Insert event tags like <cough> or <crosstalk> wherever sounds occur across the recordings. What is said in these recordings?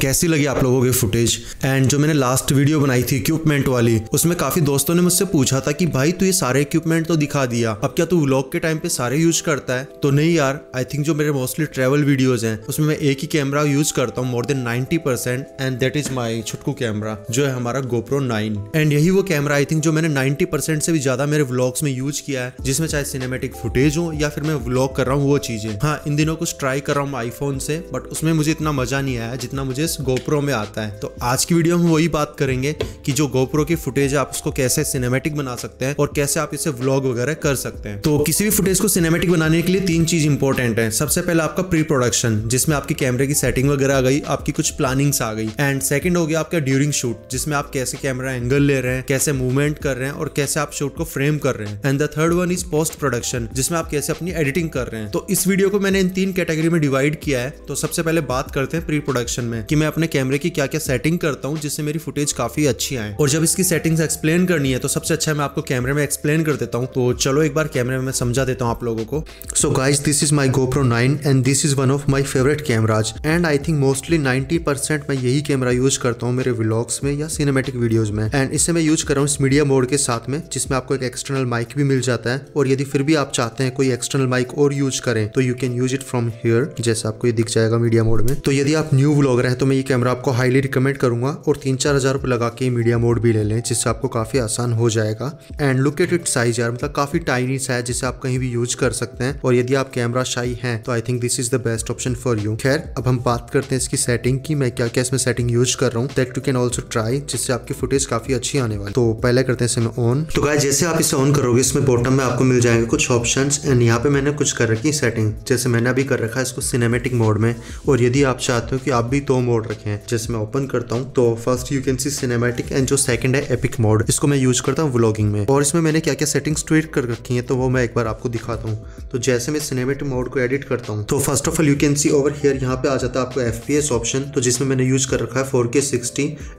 कैसी लगी आप लोगों की फुटेज एंड जो मैंने लास्ट वीडियो बनाई थी इक्विपमेंट वाली उसमें काफी दोस्तों ने मुझसे पूछा था कि भाई तू ये सारे इक्विपमेंट तो दिखा दिया अब क्या तू व्लॉग के टाइम पे सारे यूज करता है तो नहीं यार आई थिंक जो मेरे मोस्टली ट्रेवल वीडियोज है उसमें मैं एक ही कैमरा यूज करता हूँ more than ninety percent and that is my छुटकू कैमरा जो है हमारा गोप्रो नाइन एंड यही वो कैमरा आई थिंक जो मैंने नाइनटी परसेंट से भी ज्यादा मेरे व्लॉग्स में यूज किया है जिसमें चाहे सिनेमेटिक फुटेज हो या फिर मैं व्लॉग कर रहा हूँ वो चीजें हाँ इन दिनों कुछ ट्राई कर रहा हूँ आईफोन से बट उसमें मुझे इतना मजा नहीं आया जितना मुझे फुटेजेस गोप्रो में आता है तो आज की वीडियो में वही बात करेंगे कि जो गोप्रो की फुटेज है आप उसको कैसे सिनेमेटिक बना सकते हैं और कैसे आप इसे व्लॉग वगैरह कर सकते हैं तो किसी भी फुटेज को सिनेमेटिक बनाने के लिए तीन चीज इंपॉर्टेंट है सबसे पहले आपका प्री प्रोडक्शन जिसमें आपकी कैमरे की सेटिंग वगैरह आ गई आपकी कुछ प्लानिंग्स आ गई एंड सेकंड हो गया आपका ड्यूरिंग शूट जिसमें आप कैसे कैमरा एंगल ले रहे हैं कैसे मूवमेंट कर रहे हैं और कैसे आप शूट को फ्रेम कर रहे हैं and the third one is post production जिसमें आप कैसे अपनी एडिटिंग कर रहे हैं तो इस वीडियो को मैंने इन तीन कैटेगरी में डिवाइड किया है तो सबसे पहले बात करते हैं प्री प्रोडक्शन में कि मैं अपने कैमरे की क्या क्या सेटिंग करता हूँ जिससे मेरी फुटेज काफी अच्छी आए और जब इसकी सेटिंग्स एक्सप्लेन करनी है तो सबसे अच्छा मैं आपको कैमरे में एक्सप्लेन कर देता हूँ तो चलो एक बार कैमरे में समझा देता हूँ आप लोगों को so guys this is my GoPro nine and this is one of my favourite cameras and I think mostly percent मैं यही कैमरा यूज करता हूँ मेरे व्लॉग्स में या सिनेमेटिक वीडियोज में एंड इससे मैं यूज कर रहा हूँ इस मीडिया मोड के साथ में जिसमें आपको एक एक्सटर्नल माइक भी मिल जाता है और यदि फिर भी आप चाहते हैं कोई एक्सटर्नल माइक और यूज करें तो you can use it from here जैसे आपको ये दिख जाएगा मीडिया मोड में तो यदि आप न्यू ब्लॉगर है तो तो मैं ये कैमरा आपको हाईली रिकमेंड करूँगा और तीन चार हज़ार रुपये लगा के मीडिया मोड भी ले लें जिससे आपको काफ़ी आसान हो जाएगा and look at it size यार मतलब काफ़ी टाइनी साइज जिसे आप कहीं भी यूज कर सकते हैं और यदि आप कैमरा शाही हैं तो I think this is the best option for you खैर अब हम बात करते हैं इसकी सेटिंग की मैं क्या क्या इसमें सेटिंग यूज कर रहा हूँ that you can also try जिससे आपकी फुटेज काफ़ी अच्छी आने वाली तो पहले करते हैं इसमें ऑन तो गाय जैसे आप इसे ऑन करोगे इसमें बॉटम में आपको मिल जाएंगे कुछ ऑप्शन एंड यहाँ पे मैंने कुछ कर रखी सेटिंग जैसे मैंने अभी कर रखा है इसको सिनेमेटिक मोड में और यदि आप चाहते हो कि आप भी दो मोड मोड रखे हैं जैसे मैं ओपन करता हूँ तो first you can see cinematic and जो सेकंड है एपिक मोड इसको मैं यूज करता हूँ व्लॉगिंग में और इसमें मैंने क्या क्या सेटिंग्स ट्वीट कर रखी है तो वो मैं एक बार आपको दिखाता हूँ तो जैसे मैं सिनेमेटिक मोड को एडिट करता हूँ तो first of all you can see over here यहाँ पे आ जाता है आपको एफ ऑप्शन तो जिसमें मैंने यूज कर रखा है four K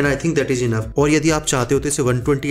and I think that is enough और यदि आप चाहते हो तो इसे वन ट्वेंटी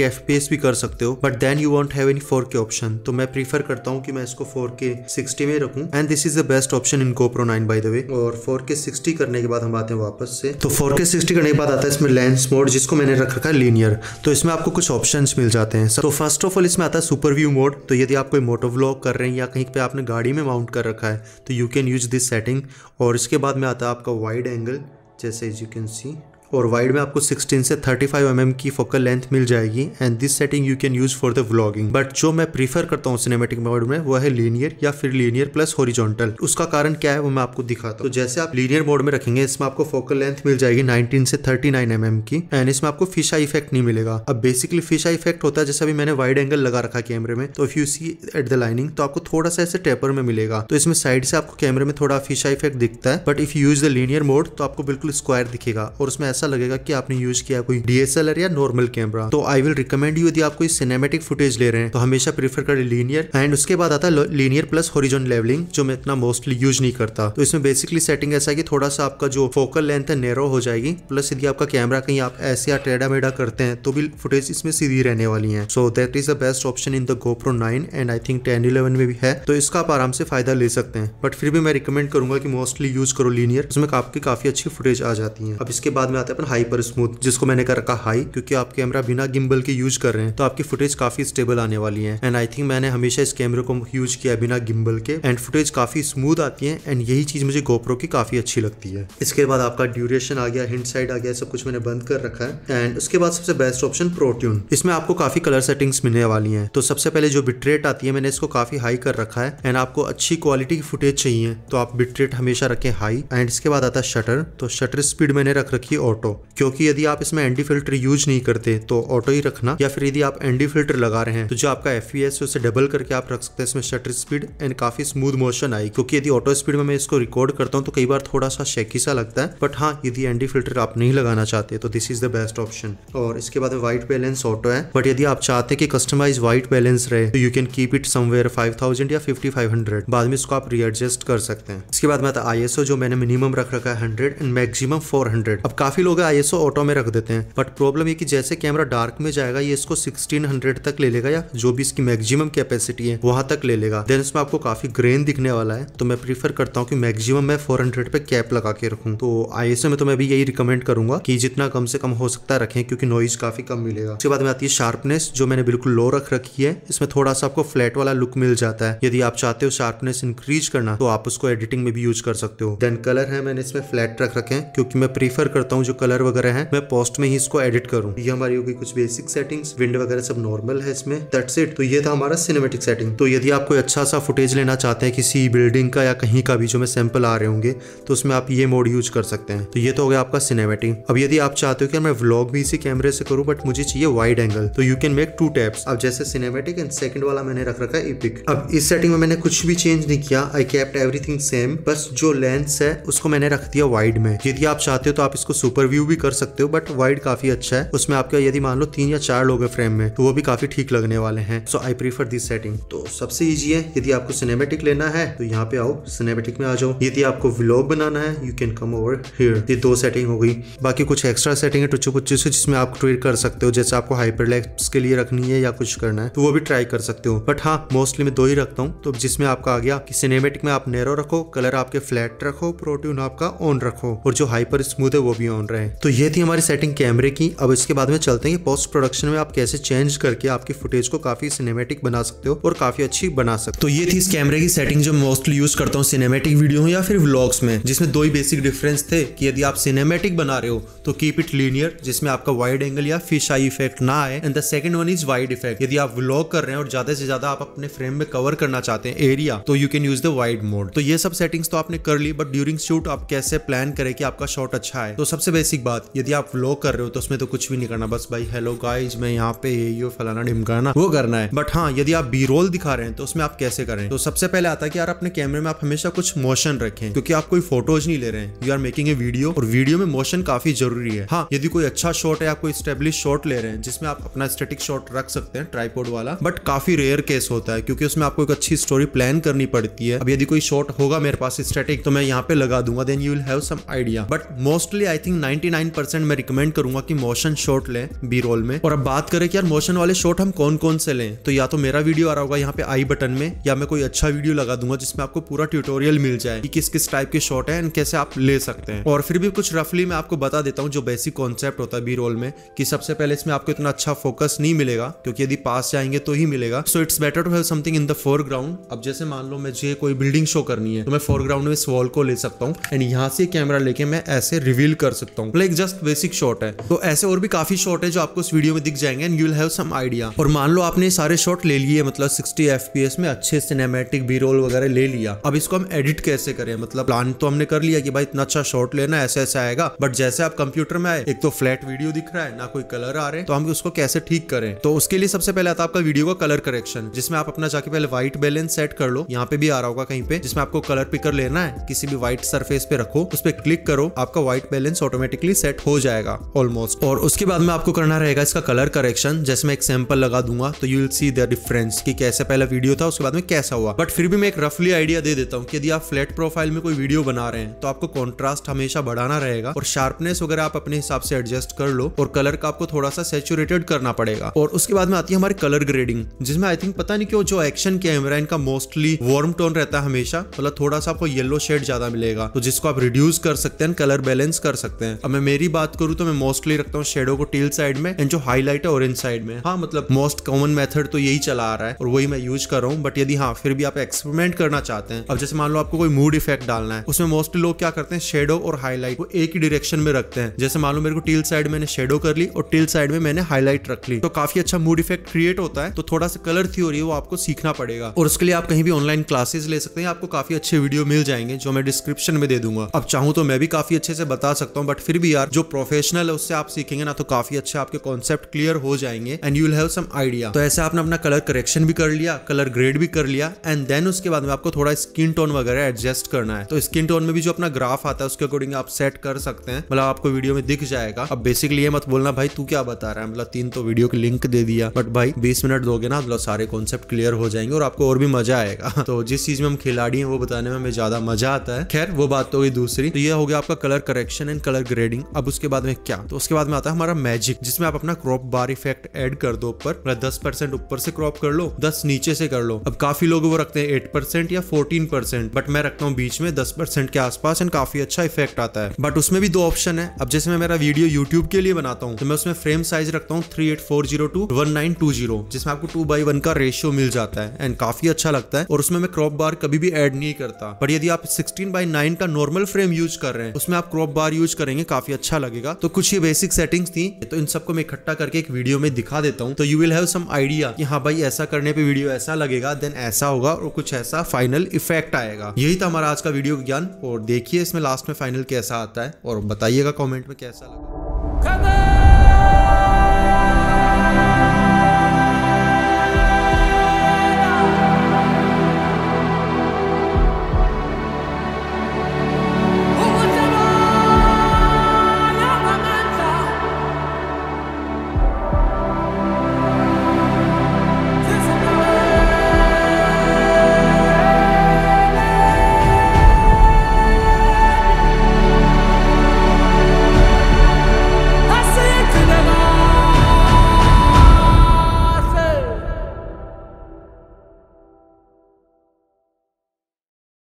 भी कर सकते हो but then you won't have any four K option तो मैं प्रीफर करता हूँ कि मैं इसको फोर के सिक्सटी में रखूँ and this is the best option in GoPro nine by the way और फोर के सिक्सटी करने के बाद हम आते हैं वापस उससे तो फोर के सिक्सटी करने के बाद आता है इसमें लेंस मोड जिसको मैंने रख रखा है लीनियर तो इसमें आपको कुछ ऑप्शन मिल जाते हैं तो फर्स्ट ऑफ ऑल इसमें आता है सुपर व्यू मोड तो यदि आप कोई मोटो व्लॉग कर रहे हैं या कहीं पर आपने गाड़ी में माउंट कर रखा है तो you can use this setting और इसके बाद में आता है आपका वाइड एंगल जैसे यू कैन सी और वाइड में आपको 16 से 35 फाइव mm की फोकल लेंथ मिल जाएगी and this setting you can use for the vlogging but जो मैं प्रीफर करता हूँ सिनेमेटिक मोड में वो है लीनियर या फिर लीनियर प्लस होरिजोनटल उसका कारण क्या है वो मैं आपको दिखाता हूँ तो जैसे आप लीनियर मोड में रखेंगे इसमें आपको फोकल लेंथ मिल जाएगी नाइनटीन से थर्टी नाइन mm की एंड इसमें आपको फिशा इफेक्ट नहीं मिलेगा अब बेसिकली फिशा इफेक्ट होता है जैसे अभी मैंने वाइड एंगल लगा रखा कैमरे में तो if you see at the lining तो आपको थोड़ा सा ऐसे टेपर में मिलेगा तो इसमें साइड से आपको कैमरे में थोड़ा फिशा इफेक्ट दिखता है but if you use the linear mode तो आपको बिल्कुल स्क्वायर दिखेगा और उसमें ऐसा लगेगा कि आपने यूज किया कोई डीएसएलआर या नॉर्मल कैमरा तो आई विल रिकमेंड यू यदि आप कोई सिनेमेटिक फुटेज ले रहे हैं तो हमेशा प्रीफर करें लीनियर एंड उसके बाद आता है लीनियर प्लस हॉरिजॉन लेवलिंग जो मैं इतना मोस्टली यूज नहीं करता तो इसमें बेसिकली सेटिंग ऐसा है कि थोड़ा सा आपका जो फोकल लेंथ है नेरो हो जाएगी प्लस यदि आपका कैमरा कहीं आप ऐसे या टेढ़ा मेढ़ा करते हैं तो भी फुटेज इसमें सीधी रहने वाली है so that is the best option in the GoPro nine and I think ten eleven में भी है तो इसका आप आराम से फायदा ले सकते हैं बट फिर भी मैं रिकमेंड करूंगा कि मोस्टली यूज करो लीनियर उसमें आपकी काफी अच्छी फुटेज आ जाती है अब इसके बाद में बात है अपन हाइपर स्मूथ जिसको मैंने कर रखा हाई क्योंकि आप कैमरा बिना गिम्बल के यूज कर रहे हैं तो आपकी फुटेज काफी स्टेबल आने वाली है एंड आई थिंक मैंने हमेशा इस कैमरे को यूज किया बिना गिम्बल के एंड फुटेज काफी स्मूथ आती है एंड यही चीज मुझे गोप्रो की काफी अच्छी लगती है इसके बाद आपका ड्यूरेशन आ गया हिंड साइड आ गया सब कुछ मैंने बंद कर रखा है एंड उसके बाद सबसे बेस्ट ऑप्शन प्रोट्यून इसमें आपको काफी कलर सेटिंग्स मिलने वाली है तो सबसे पहले जो बिट्रेट आती है मैंने इसको काफी हाई कर रखा है एंड आपको अच्छी क्वालिटी की फुटेज चाहिए तो आप बिट्रेट हमेशा रखें हाई एंड इसके बाद आता है शटर तो शटर स्पीड मैंने रख रखी है ऑटो क्योंकि यदि आप इसमें एंटी फिल्टर यूज नहीं करते तो ऑटो ही रखना या फिर यदि आप एंटी फिल्टर लगा रहे हैं तो जो आपका एफ e है उसे डबल करके आप रख सकते हैं इसमें शटर स्पीड एंड काफी स्मूथ मोशन आई क्योंकि यदि ऑटो स्पीड में मैं इसको रिकॉर्ड करता हूँ तो कई बार थोड़ा सा शेकी सा लगता है बट हाँ यदि एंटी फिल्टर आप नहीं लगाना चाहते तो this is the best option और इसके बाद व्हाइट बैलेंस ऑटो है बट यदि आप चाहते हैं कि कस्टमाइज व्हाइट बैलेंस रहे तो you can keep it somewhere five thousand या फिफ्टी फाइव हंड्रेड बाद में इसको आप रीएडजस्ट कर सकते हैं इसके बाद मैं आई एस जो मैंने मिनिमम रख रखा है hundred and maximum four hundred अब काफी लोग आई ऑटो में रख देते हैं बट प्रॉब्लम ये कि जैसे कैमरा डार्क में जाएगा ये इसको 1600 तक ले लेगा या जो भी इसकी मैक्सिमम कैपेसिटी है वहां तक ले लेगा देन इसमें आपको काफी ग्रेन दिखने वाला है तो मैं प्रीफर करता हूँ कि मैक्सिमम मैं 400 पे कैप लगा के रखू तो आई में तो मैं भी यही रिकमेंड करूंगा कि जितना कम से कम हो सकता है रखें क्योंकि नॉइज काफी कम मिलेगा उसके बाद में आती है शार्पनेस जो मैंने बिल्कुल लो रख रखी है इसमें थोड़ा सा आपको फ्लैट वाला लुक मिल जाता है यदि आप चाहते हो शार्पनेस इंक्रीज करना तो आप उसको एडिटिंग में भी यूज कर सकते हो देन कलर है मैंने इसमें फ्लैट रख रखे हैं क्योंकि मैं प्रीफर करता हूँ जो कलर वगैरह है मैं पोस्ट में ही इसको एडिट करूँ ये हमारी होगी कुछ बेसिक सेटिंग्स विंड वगैरह सब नॉर्मल है इसमें दट इट तो ये था हमारा सिनेमेटिक सेटिंग तो यदि आप कोई अच्छा सा फुटेज लेना चाहते हैं किसी बिल्डिंग का या कहीं का भी जो मैं सैंपल आ रहे होंगे तो उसमें आप ये मोड यूज कर सकते हैं तो ये तो हो गया आपका सिनेमेटिक अब यदि आप चाहते हो कि मैं व्लॉग भी इसी कैमरे से करूँ बट मुझे चाहिए वाइड एंगल तो you can make two taps अब जैसे सिनेमेटिक एंड सेकंड वाला मैंने रख रखा है इपिक अब इस सेटिंग में मैंने कुछ भी चेंज नहीं किया आई कैप्ट एवरीथिंग सेम बस जो लेंस है उसको मैंने रख दिया वाइड में यदि आप चाहते हो तो आप इसको सुपर सुपर व्यू भी कर सकते हो बट वाइड काफी अच्छा है उसमें आपका यदि मान लो तीन या चार लोग हैं फ्रेम में तो वो भी काफी ठीक लगने वाले हैं so I prefer this setting तो सबसे ईजी है यदि आपको सिनेमेटिक लेना है तो यहाँ पे आओ सिनेमेटिक में आ जाओ यदि आपको व्लॉग बनाना है you can come over here ये दो सेटिंग हो गई बाकी कुछ एक्स्ट्रा सेटिंग है टुच्चू पुच्चू से जिसमें आप ट्वीट कर सकते हो जैसे आपको हाइपर के लिए रखनी है या कुछ करना है तो वो भी ट्राई कर सकते हो बट हाँ मोस्टली मैं दो ही रखता हूँ तो जिसमें आपका आ गया कि सिनेमेटिक में आप नेरो रखो कलर आपके फ्लैट रखो प्रोटीन आपका ऑन रखो और जो हाइपर स्मूथ है वो भी ऑन रहे हैं तो ये थी हमारी सेटिंग कैमरे की अब इसके बाद में चलते हैं कि पोस्ट प्रोडक्शन में आप कैसे चेंज करके आपकी फुटेज को काफी सिनेमेटिक बना सकते हो और काफी अच्छी बना सकते हो तो ये थी इस कैमरे की सेटिंग जो मोस्टली यूज करता हूँ सिनेमेटिक वीडियो या फिर व्लॉग्स में जिसमें दो ही बेसिक डिफरेंस थे कि यदि आप सिनेमेटिक बना रहे हो तो कीप इट लीनियर जिसमें आपका वाइड एंगल या फिश आई इफेक्ट ना आए and the second one is wide effect यदि आप व्लॉग कर रहे हैं और ज्यादा से ज्यादा आप अपने फ्रेम में कवर करना चाहते हैं एरिया तो you can use the wide mode तो ये सब सेटिंग्स तो आपने कर ली बट ड्यूरिंग शूट आप कैसे प्लान करें कि आपका शॉट अच्छा है तो सबसे बेसिक बात यदि आप व्लॉग कर रहे हो तो उसमें तो कुछ भी नहीं करना बस भाई हेलो गाइज मैं यहाँ पे ये फलाना ढिमकाना वो करना है बट हाँ यदि आप बी रोल दिखा रहे हैं तो उसमें आप कैसे करें तो सबसे पहले आता है कि यार अपने कैमरे में आप हमेशा कुछ मोशन रखें क्योंकि आप कोई फोटोज नहीं ले रहे हैं you are making a video और वीडियो में मोशन काफी जरूरी है हाँ यदि कोई अच्छा शॉट है आप कोई स्टेब्लिश शॉट ले रहे हैं जिसमें आप अपना स्टेटिक शॉट रख सकते हैं ट्राईपोर्ड वाला बट काफी रेयर केस होता है क्योंकि उसमें आपको एक अच्छी स्टोरी प्लान करनी पड़ती है अब यदि कोई शॉट होगा मेरे पास स्टेटिक तो मैं यहाँ पे लगा दूंगा then you will have some idea but mostly I think 99% मैं रिकमेंड करूंगा कि मोशन शॉट लें बी रोल में और अब बात करें कि यार मोशन वाले शॉट हम कौन कौन से लें तो या तो मेरा वीडियो आ रहा होगा यहाँ पे आई बटन में या मैं कोई अच्छा वीडियो लगा दूंगा जिसमें आपको पूरा ट्यूटोरियल मिल जाए कि किस किस टाइप के शॉट है एंड कैसे आप ले सकते हैं और फिर भी कुछ रफली मैं आपको बता देता हूँ जो बेसिक कॉन्सेप्ट होता है बी रोल में कि सबसे पहले इसमें आपको इतना अच्छा फोकस नहीं मिलेगा क्योंकि यदि पास जाएंगे तो ही मिलेगा so it's better to have something in the foreground अब जैसे मान लो मुझे कोई बिल्डिंग शो करनी है तो मैं फोरग्राउंड में इस वॉल को ले सकता हूँ एंड यहाँ से कैमरा लेके मैं ऐसे रिवील कर सकता हूँ सकता हूँ लाइक जस्ट बेसिक शॉट है तो ऐसे और भी काफी शॉट है जो आपको इस वीडियो में दिख जाएंगे and you'll have some idea और मान लो आपने सारे शॉट ले लिए मतलब सिक्सटी एफ में अच्छे सिनेमेटिक बी रोल वगैरह ले लिया अब इसको हम एडिट कैसे करें मतलब प्लान तो हमने कर लिया कि भाई इतना अच्छा शॉट लेना ऐसे ऐसे आएगा बट जैसे आप कंप्यूटर में आए एक तो फ्लैट वीडियो दिख रहा है ना कोई कलर आ रहे तो हम उसको कैसे ठीक करें तो उसके लिए सबसे पहले आता आपका वीडियो का कलर करेक्शन जिसमें आप अपना जाके पहले व्हाइट बैलेंस सेट कर लो यहाँ पे भी आ रहा होगा कहीं पे जिसमें आपको कलर पिकर लेना है किसी भी व्हाइट सरफेस पे रखो उस पर क्लिक करो आपका white balance automatic automatically set हो जाएगा ऑलमोस्ट और उसके बाद में आपको करना रहेगा इसका कलर करेक्शन जैसे मैं एक सैंपल लगा दूंगा तो you will see the difference कि कैसे पहला वीडियो था उसके बाद में कैसा हुआ बट फिर भी मैं एक रफली आइडिया दे देता हूँ कि यदि आप फ्लैट प्रोफाइल में कोई वीडियो बना रहे हैं तो आपको कॉन्ट्रास्ट हमेशा बढ़ाना रहेगा और शार्पनेस वगैरह आप अपने हिसाब से एडजस्ट कर लो और कलर का आपको थोड़ा सा सेचुरेटेड करना पड़ेगा और उसके बाद में आती है हमारी कलर ग्रेडिंग जिसमें आई थिंक पता नहीं क्यों जो एक्शन कैमरा इनका मोस्टली वार्म टोन रहता है हमेशा मतलब थोड़ा सा आपको येलो शेड ज्यादा मिलेगा तो जिसको आप रिड्यूस कर सकते हैं कलर बैलेंस कर सकते हैं अब मैं मेरी बात करूँ तो मैं मोस्टली रखता हूँ शेडो को टील साइड में एंड जो हाईलाइट है ऑरेंज साइड में हाँ मतलब मोस्ट कॉमन मेथड तो यही चला आ रहा है और वही मैं यूज कर रहा हूँ बट यदि हाँ फिर भी आप एक्सपेरिमेंट करना चाहते हैं अब जैसे मान लो आपको कोई मूड इफेक्ट डालना है उसमें मोस्टली लोग क्या करते हैं शेडो और हाईलाइट को एक ही डायरेक्शन में रखते हैं जैसे मान लो मेरे को टील साइड मैंने शेडो कर ली और टील साइड में मैंने हाईलाइट रख ली तो काफी अच्छा मूड इफेक्ट क्रिएट होता है तो थोड़ा सा कलर थ्योरी वो आपको सीखना पड़ेगा और उसके लिए आप कहीं भी ऑनलाइन क्लासेस ले सकते हैं आपको काफी अच्छे वीडियो मिल जाएंगे जो मैं डिस्क्रिप्शन में दे दूंगा अब चाहूँ तो मैं भी काफी अच्छे से बता सकता हूँ बट फिर भी यार जो प्रोफेशनल है उससे आप सीखेंगे ना तो काफी अच्छे आपके कॉन्सेप्ट क्लियर हो जाएंगे and you have some idea तो ऐसे आपने अपना कलर करेक्शन भी कर लिया कलर ग्रेड भी कर लिया एंड देन उसके बाद में आपको थोड़ा स्किन टोन वगैरह एडजस्ट करना है तो स्किन टोन में भी जो अपना ग्राफ आता है उसके अकॉर्डिंग आप सेट कर सकते हैं मतलब आपको वीडियो में दिख जाएगा अब बेसिकली ये मत बोलना भाई तू क्या बता रहा है मतलब तीन तो वीडियो के लिंक दे दिया बट भाई बीस मिनट दोगे ना मतलब सारे कॉन्सेप्ट क्लियर हो जाएंगे और आपको और भी मजा आएगा <laughs> तो जिस चीज में हम खिलाड़ी हैं वो बताने में हमें ज्यादा मजा आता है खैर वो बात तो होगी दूसरी तो ये हो गया आपका colour correction and colour grading अब उसके बाद में क्या तो उसके बाद में आता है हमारा मैजिक जिसमें आप अपना क्रॉप बार इफेक्ट एड कर दो ऊपर मतलब दस परसेंट ऊपर से क्रॉप कर लो दस नीचे से कर लो अब काफी लोग वो रखते हैं एट परसेंट या फोर्टीन परसेंट बट मैं रखता हूँ बीच में दस परसेंट के आसपास एंड काफी अच्छा इफेक्ट आता है बट उसमें भी दो ऑप्शन है अब जैसे मैं मेरा वीडियो यूट्यूब के लिए बनाता हूँ तो मैं उसमें फ्रेम साइज रखता हूँ three eight four zero two one nine two zero जिसमें आपको टू बाई वन का रेशियो मिल जाता है एंड काफी अच्छा लगता है और उसमें मैं क्रॉप बार कभी भी एड नहीं करता बट यदि आप सिक्सटीन बाई नाइन का नॉर्मल फ्रेम यूज कर रहे हैं उसमें आप क्रॉप बार यूज करेंगे करेंगे काफी अच्छा लगेगा तो कुछ ये बेसिक सेटिंग्स थी तो इन सबको मैं इकट्ठा करके एक वीडियो में दिखा देता हूँ तो you will have some idea कि हाँ भाई ऐसा करने पे वीडियो ऐसा लगेगा देन ऐसा होगा और कुछ ऐसा फाइनल इफेक्ट आएगा यही था हमारा आज का वीडियो ज्ञान और देखिए इसमें लास्ट में फाइनल कैसा आता है और बताइएगा कॉमेंट में कैसा लगा